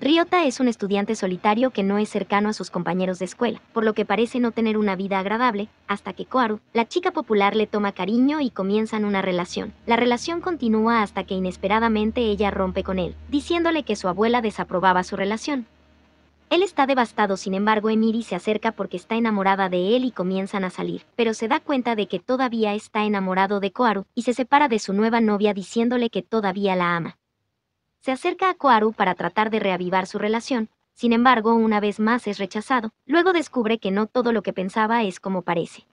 Ryota es un estudiante solitario que no es cercano a sus compañeros de escuela, por lo que parece no tener una vida agradable, hasta que Koaru, la chica popular, le toma cariño y comienzan una relación. La relación continúa hasta que inesperadamente ella rompe con él, diciéndole que su abuela desaprobaba su relación. Él está devastado, sin embargo Emiri se acerca porque está enamorada de él y comienzan a salir, pero se da cuenta de que todavía está enamorado de Koaru y se separa de su nueva novia diciéndole que todavía la ama. Se acerca a Koaru para tratar de reavivar su relación, sin embargo una vez más es rechazado, luego descubre que no todo lo que pensaba es como parece.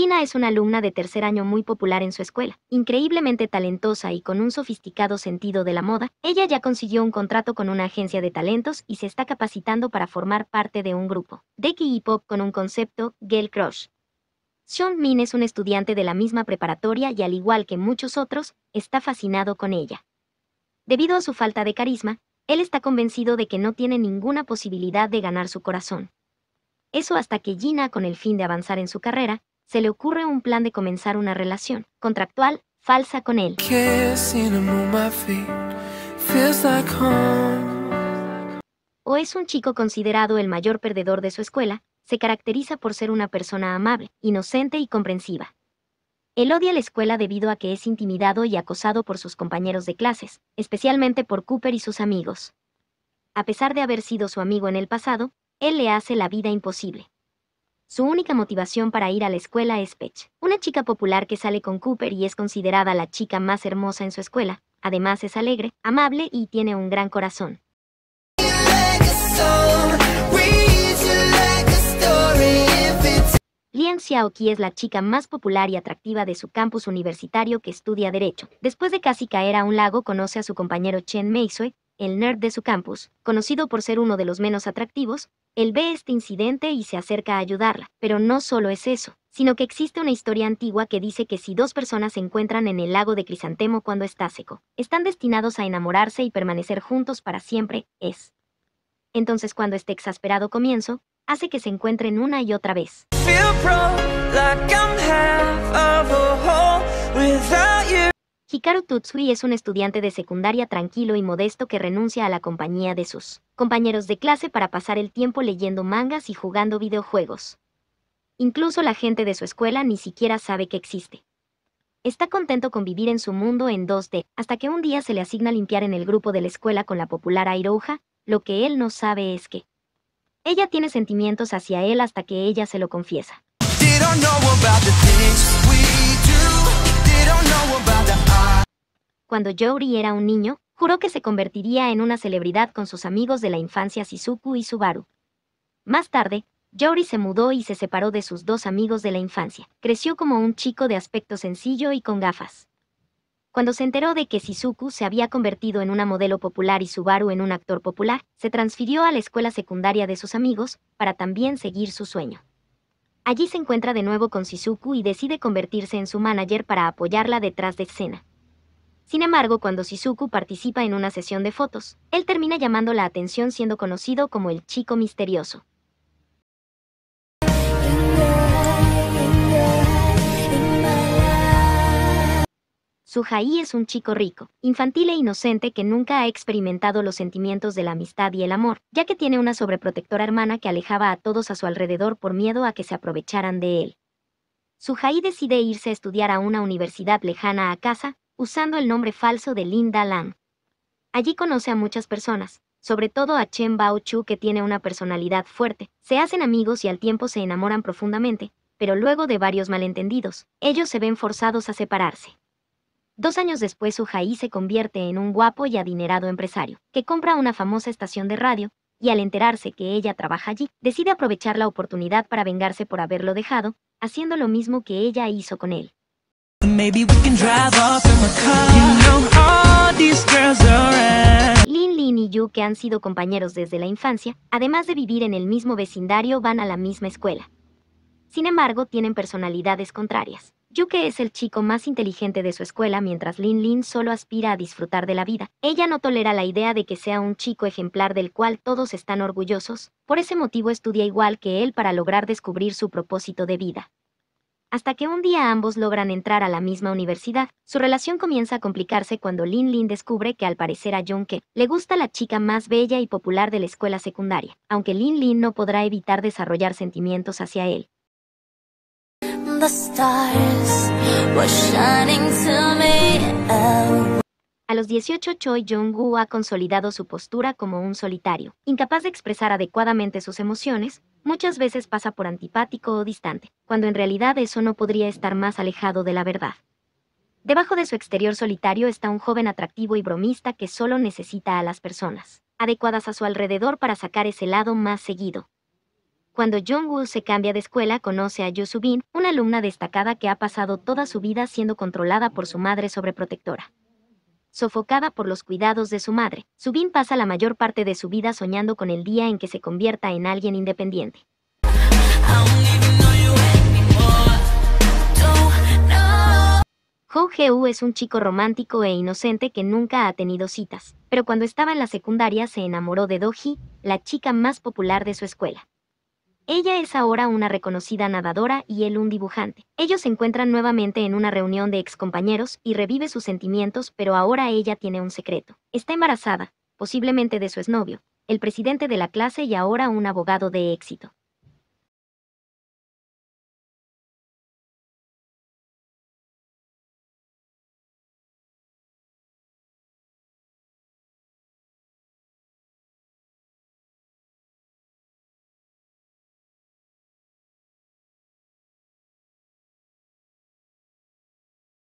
Gina es una alumna de tercer año muy popular en su escuela. Increíblemente talentosa y con un sofisticado sentido de la moda, ella ya consiguió un contrato con una agencia de talentos y se está capacitando para formar parte de un grupo, Deki y Pop con un concepto, Girl Crush. Sean Min es un estudiante de la misma preparatoria y al igual que muchos otros, está fascinado con ella. Debido a su falta de carisma, él está convencido de que no tiene ninguna posibilidad de ganar su corazón. Eso hasta que Gina, con el fin de avanzar en su carrera, se le ocurre un plan de comenzar una relación contractual falsa con él. O es un chico considerado el mayor perdedor de su escuela, se caracteriza por ser una persona amable, inocente y comprensiva. Él odia la escuela debido a que es intimidado y acosado por sus compañeros de clases, especialmente por Cooper y sus amigos. A pesar de haber sido su amigo en el pasado, él le hace la vida imposible. Su única motivación para ir a la escuela es Pech, una chica popular que sale con Cooper y es considerada la chica más hermosa en su escuela. Además es alegre, amable y tiene un gran corazón. Lian Xiaoqi es la chica más popular y atractiva de su campus universitario que estudia Derecho. Después de casi caer a un lago, conoce a su compañero Chen Meisui el nerd de su campus, conocido por ser uno de los menos atractivos, él ve este incidente y se acerca a ayudarla. Pero no solo es eso, sino que existe una historia antigua que dice que si dos personas se encuentran en el lago de Crisantemo cuando está seco, están destinados a enamorarse y permanecer juntos para siempre, es. Entonces cuando este exasperado comienzo, hace que se encuentren una y otra vez. Hikaru Tutsui es un estudiante de secundaria tranquilo y modesto que renuncia a la compañía de sus compañeros de clase para pasar el tiempo leyendo mangas y jugando videojuegos. Incluso la gente de su escuela ni siquiera sabe que existe. Está contento con vivir en su mundo en 2D, hasta que un día se le asigna limpiar en el grupo de la escuela con la popular Airoha, lo que él no sabe es que ella tiene sentimientos hacia él hasta que ella se lo confiesa cuando Yori era un niño, juró que se convertiría en una celebridad con sus amigos de la infancia Shizuku y Subaru. Más tarde, Yori se mudó y se separó de sus dos amigos de la infancia. Creció como un chico de aspecto sencillo y con gafas. Cuando se enteró de que Shizuku se había convertido en una modelo popular y Subaru en un actor popular, se transfirió a la escuela secundaria de sus amigos para también seguir su sueño. Allí se encuentra de nuevo con Shizuku y decide convertirse en su manager para apoyarla detrás de escena. Sin embargo, cuando Shizuku participa en una sesión de fotos, él termina llamando la atención siendo conocido como el chico misterioso. Suhai es un chico rico, infantil e inocente que nunca ha experimentado los sentimientos de la amistad y el amor, ya que tiene una sobreprotectora hermana que alejaba a todos a su alrededor por miedo a que se aprovecharan de él. Suhai decide irse a estudiar a una universidad lejana a casa, usando el nombre falso de Linda Lang. Allí conoce a muchas personas, sobre todo a Chen Bao Chu que tiene una personalidad fuerte. Se hacen amigos y al tiempo se enamoran profundamente, pero luego de varios malentendidos, ellos se ven forzados a separarse. Dos años después Su Hai se convierte en un guapo y adinerado empresario, que compra una famosa estación de radio, y al enterarse que ella trabaja allí, decide aprovechar la oportunidad para vengarse por haberlo dejado, haciendo lo mismo que ella hizo con él. Lin Lin y Yu, que han sido compañeros desde la infancia, además de vivir en el mismo vecindario, van a la misma escuela. Sin embargo, tienen personalidades contrarias. Yuke es el chico más inteligente de su escuela mientras Lin Lin solo aspira a disfrutar de la vida. Ella no tolera la idea de que sea un chico ejemplar del cual todos están orgullosos, por ese motivo estudia igual que él para lograr descubrir su propósito de vida hasta que un día ambos logran entrar a la misma universidad. Su relación comienza a complicarse cuando Lin Lin descubre que al parecer a Jung Ke le gusta la chica más bella y popular de la escuela secundaria, aunque Lin Lin no podrá evitar desarrollar sentimientos hacia él. A los 18, Choi jung woo ha consolidado su postura como un solitario, incapaz de expresar adecuadamente sus emociones, muchas veces pasa por antipático o distante, cuando en realidad eso no podría estar más alejado de la verdad. Debajo de su exterior solitario está un joven atractivo y bromista que solo necesita a las personas, adecuadas a su alrededor para sacar ese lado más seguido. Cuando Jung-woo se cambia de escuela, conoce a yoo una alumna destacada que ha pasado toda su vida siendo controlada por su madre sobreprotectora sofocada por los cuidados de su madre. Subin pasa la mayor parte de su vida soñando con el día en que se convierta en alguien independiente. Ho Heu es un chico romántico e inocente que nunca ha tenido citas, pero cuando estaba en la secundaria se enamoró de Doji, la chica más popular de su escuela. Ella es ahora una reconocida nadadora y él un dibujante. Ellos se encuentran nuevamente en una reunión de excompañeros y revive sus sentimientos, pero ahora ella tiene un secreto. Está embarazada, posiblemente de su exnovio, el presidente de la clase y ahora un abogado de éxito.